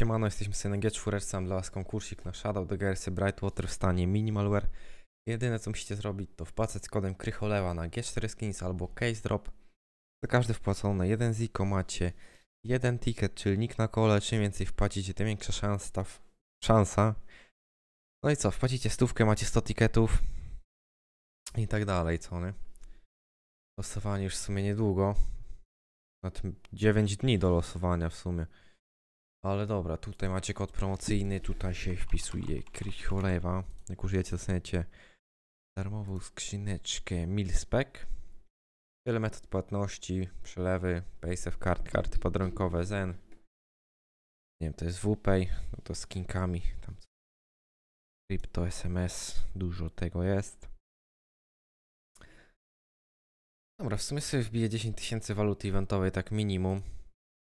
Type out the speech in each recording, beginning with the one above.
Siemano, jesteśmy Synegie, czwóreczcem dla Was konkursik na Shadow do Gersy Brightwater w stanie Minimalware. Jedyne co musicie zrobić to wpłacać z kodem Krycholewa na G4 Skins albo Case Drop. Za każdy wpłacony jeden ziko macie jeden ticket, czyli nikt na kole, czym więcej wpłacicie, tym większa szansa, szansa. No i co, wpłacicie stówkę, macie 100 tiketów i tak dalej, co nie? Losowanie już w sumie niedługo. Na tym 9 dni do losowania w sumie. Ale dobra, tutaj macie kod promocyjny, tutaj się wpisuje Kricholewa. Jak użyjecie, dostaniecie darmową skrzyneczkę Milspec. Wiele metod płatności, przelewy, PaySafe Card, karty podrękowe, Zen. Nie wiem, to jest WPay, no to z kinkami, tam krypto, SMS, dużo tego jest. Dobra, w sumie sobie wbiję 10 tysięcy waluty eventowej, tak minimum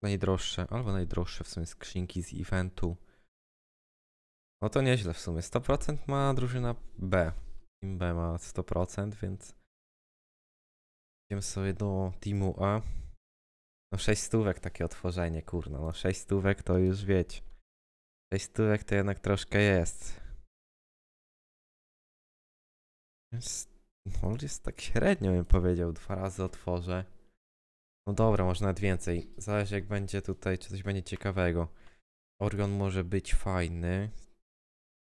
najdroższe, albo najdroższe w sumie skrzynki z eventu. No to nieźle w sumie. 100% ma drużyna B. Team B ma 100%, więc idziemy sobie do teamu A. No 6 stówek takie otworzenie, kurno. No 6 stówek to już wiecie. 6 stówek to jednak troszkę jest. Jest, no jest tak średnio bym powiedział, dwa razy otworzę. No dobra, może nawet więcej. Zależy jak będzie tutaj, czy coś będzie ciekawego. Orgon może być fajny.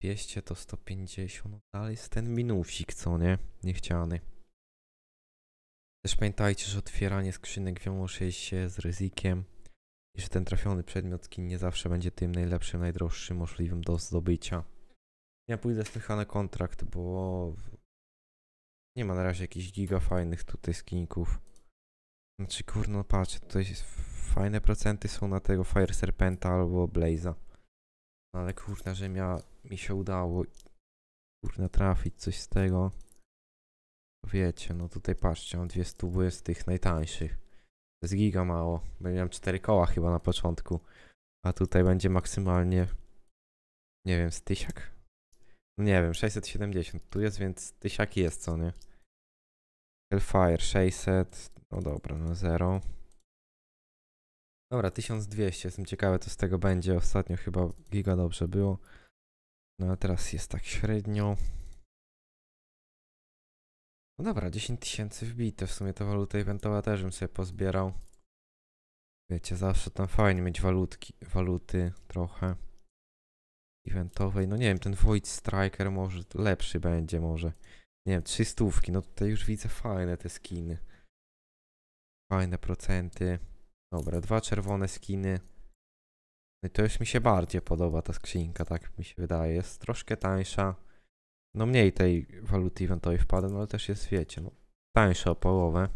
200 to 150. No dalej jest ten minusik, co nie? Niechciany. Też pamiętajcie, że otwieranie skrzynek wiąże się z ryzykiem, że ten trafiony przedmiot nie zawsze będzie tym najlepszym, najdroższym możliwym do zdobycia. Ja pójdę słychać na kontrakt, bo nie ma na razie jakichś giga fajnych tutaj skinków. Znaczy kurno, patrz, tutaj fajne procenty są na tego Fire Serpenta albo Blaze'a. No ale kurna, że mi się udało kurna trafić coś z tego. Wiecie, no tutaj patrzcie, mam dwie stówy z tych najtańszych. To jest giga mało, bo miał cztery koła chyba na początku. A tutaj będzie maksymalnie, nie wiem, z tysiak? No nie wiem, 670 tu jest, więc tysiak jest, co nie? Hellfire 600, no dobra, no 0. Dobra, 1200, jestem ciekawy co z tego będzie, ostatnio chyba giga dobrze było. No a teraz jest tak średnio. No dobra, 10 tysięcy wbite, w sumie ta waluta eventowa też bym sobie pozbierał. Wiecie, zawsze tam fajnie mieć walutki, waluty trochę eventowej. No nie wiem, ten Void Striker może lepszy będzie może. Nie wiem, trzy stówki. No tutaj już widzę fajne te skiny. Fajne procenty. Dobra, dwa czerwone skiny. No i to już mi się bardziej podoba ta skrzynka, tak mi się wydaje. Jest troszkę tańsza. No mniej tej waluty eventowej wpada, no ale też jest, wiecie, no, tańsza o połowę.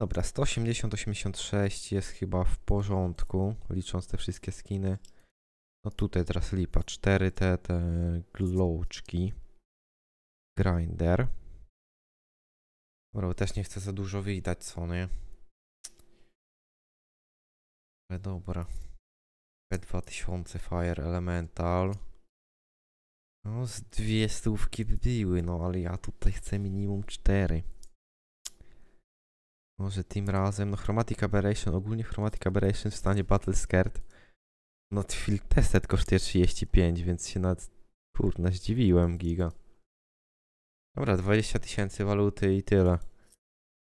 Dobra, 180-86 jest chyba w porządku, licząc te wszystkie skiny. No tutaj teraz lipa, 4 te, te Grinder. Dobra, też nie chcę za dużo widać, co nie? Ale dobra. P2000 Fire Elemental. No, z dwie stówki wybiły, no ale ja tutaj chcę minimum cztery. Może tym razem, no Chromatic Aberration, ogólnie Chromatic Aberration w stanie Battle Skirt. No Field Tested kosztuje 35, więc się nad... kurna zdziwiłem giga. Dobra, 20 tysięcy waluty i tyle.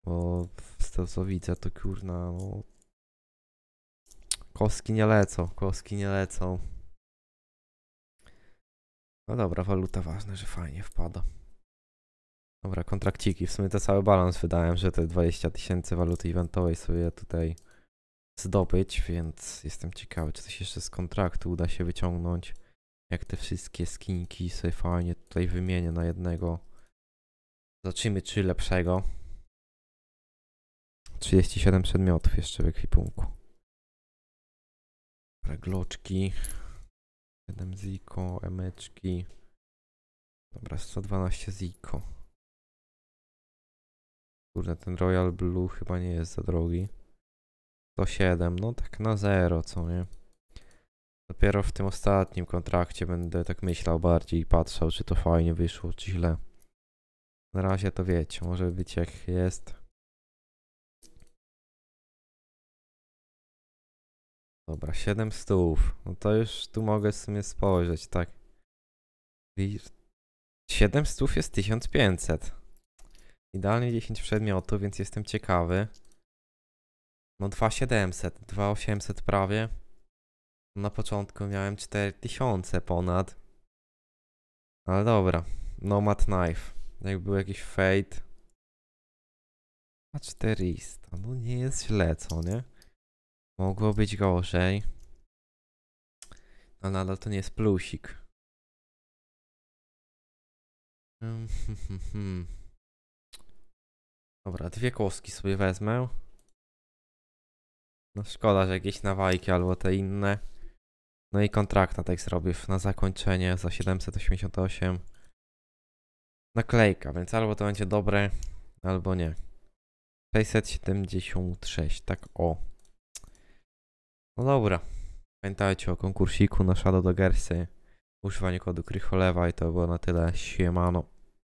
Bo z tego co widzę, to kurna, no... Koski nie lecą, koski nie lecą. No dobra, waluta ważna, że fajnie wpada. Dobra, kontrakciki. W sumie to cały balans wydałem, że te 20 tysięcy waluty eventowej sobie tutaj zdobyć, więc jestem ciekawy, czy coś jeszcze z kontraktu uda się wyciągnąć. Jak te wszystkie skinki sobie fajnie tutaj wymienię na jednego Zobaczymy, czy lepszego. 37 przedmiotów jeszcze w ekwipunku. Ragloczki. 7 ziko, emeczki. Dobra, 112 ziko. Kurde, ten Royal Blue chyba nie jest za drogi. 107, no tak na zero, co nie? Dopiero w tym ostatnim kontrakcie będę tak myślał bardziej i patrzał, czy to fajnie wyszło, czy źle. Na razie to wiecie, może być jak jest. Dobra, 7 stów. No to już tu mogę w sumie spojrzeć, tak. 7 stów jest 1500. Idealnie 10 przedmiotów, więc jestem ciekawy. No 2700, 2800 prawie. Na początku miałem 4000 ponad. Ale dobra, Nomad Knife. Jak był jakiś fade. A 400. No nie jest źle, co nie? Mogło być gorzej. No nadal to nie jest plusik. Hmm, hmm, hmm, Dobra, dwie kłoski sobie wezmę. No szkoda, że jakieś nawajki albo te inne. No i kontrakt na tak zrobię na zakończenie za 788 naklejka, więc albo to będzie dobre, albo nie. 676, tak o. No dobra. Pamiętajcie o konkursiku na Shadow Gersy. Używanie kodu Krycholewa i to było na tyle. Siemano.